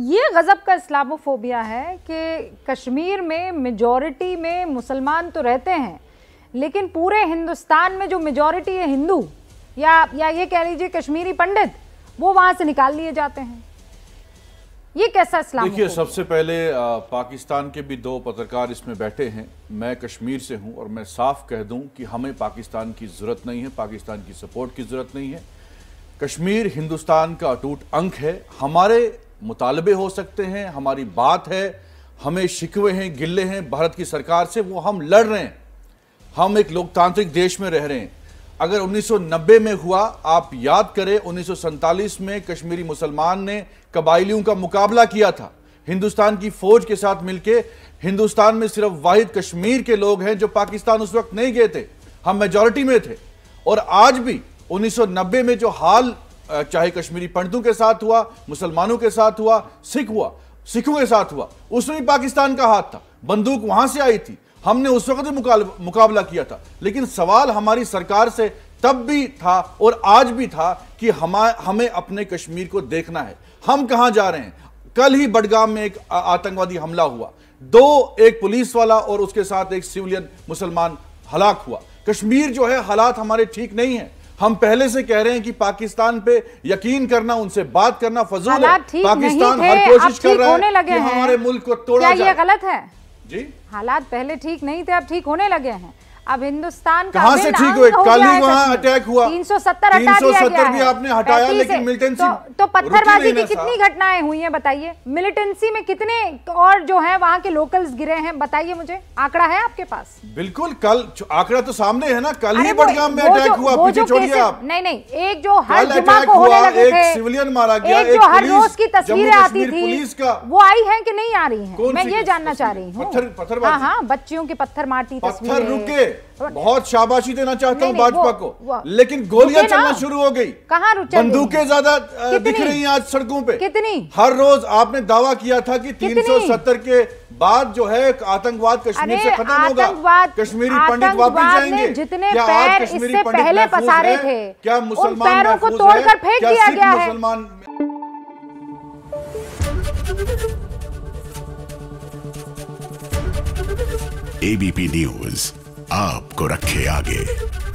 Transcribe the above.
ये गज़ब का इस्लामोफोबिया है कि कश्मीर में मेजॉरिटी में मुसलमान तो रहते हैं लेकिन पूरे हिंदुस्तान में जो मेजॉरिटी है हिंदू या या ये कह लीजिए कश्मीरी पंडित वो वहाँ से निकाल लिए जाते हैं ये कैसा इस्लाम देखिए सबसे पहले आ, पाकिस्तान के भी दो पत्रकार इसमें बैठे हैं मैं कश्मीर से हूँ और मैं साफ कह दूँ कि हमें पाकिस्तान की ज़रूरत नहीं है पाकिस्तान की सपोर्ट की ज़रूरत नहीं है कश्मीर हिंदुस्तान का अटूट अंक है हमारे मुतालबे हो सकते हैं हमारी बात है हमें शिकवे हैं गिल्ले हैं भारत की सरकार से वो हम लड़ रहे हैं हम एक लोकतांत्रिक देश में रह रहे हैं अगर 1990 में हुआ आप याद करें उन्नीस में कश्मीरी मुसलमान ने कबाइलियों का मुकाबला किया था हिंदुस्तान की फौज के साथ मिलकर हिंदुस्तान में सिर्फ वाहिद कश्मीर के लोग हैं जो पाकिस्तान उस वक्त नहीं गए थे हम मेजोरिटी में थे और आज भी 1990 में जो हाल चाहे कश्मीरी पंडितों के साथ हुआ मुसलमानों के साथ हुआ सिख हुआ सिखों के साथ हुआ उसमें भी पाकिस्तान का हाथ था बंदूक वहां से आई थी हमने उस वक्त भी मुकाबला किया था लेकिन सवाल हमारी सरकार से तब भी था और आज भी था कि हम हमें अपने कश्मीर को देखना है हम कहाँ जा रहे हैं कल ही बडगाम में एक आतंकवादी हमला हुआ दो एक पुलिस वाला और उसके साथ एक सिविलियन मुसलमान हलाक हुआ कश्मीर जो है हालात हमारे ठीक नहीं है हम पहले से कह रहे हैं कि पाकिस्तान पे यकीन करना उनसे बात करना फजूल है पाकिस्तान हर कोशिश कर रहा है कि हमारे मुल्क को तोड़ा जाए गलत है जी हालात पहले ठीक नहीं थे अब ठीक होने लगे हैं अब हिंदुस्तान कहां से ठीक हुए कल ही वहां अटैक हुआ 370 हटा दिया गया भी आपने हटाया लेकिन मिलिटेंसी तो, तो पत्थरबाजी की कितनी घटनाएं हुई हैं बताइए मिलिटेंसी में कितने और जो है वहां के लोकल्स गिरे हैं बताइए मुझे आंकड़ा है आपके पास बिल्कुल कल आंकड़ा तो सामने है ना कल ही बड़गाम में अटैक हुआ पीछे छोड़िए आप नहीं नहीं एक जो हर अटैक हुआ एक सिविलियन मारा गया एक जो हर रोज की तस्वीरें आती थी वो आई है की नहीं आ रही है मैं ये जानना चाह रही हूँ पत्थर हाँ हाँ बच्चियों के पत्थर मारती थी रुके बहुत शाबाशी देना चाहता हूँ भाजपा को लेकिन गोलियां चलना शुरू हो गई कहाँ बंदूकें ज्यादा दिख रही हैं आज सड़कों पे कितनी हर रोज आपने दावा किया था कि 370 के बाद जो है आतंकवाद कश्मीर से खत्म होगा कश्मीरी पंडित वापस जाएंगे जितने पैर कश्मीरी पहले पसारे थे क्या मुसलमान को तोड़कर फेंक दिया गया मुसलमान एबीपी न्यूज आपको रखे आगे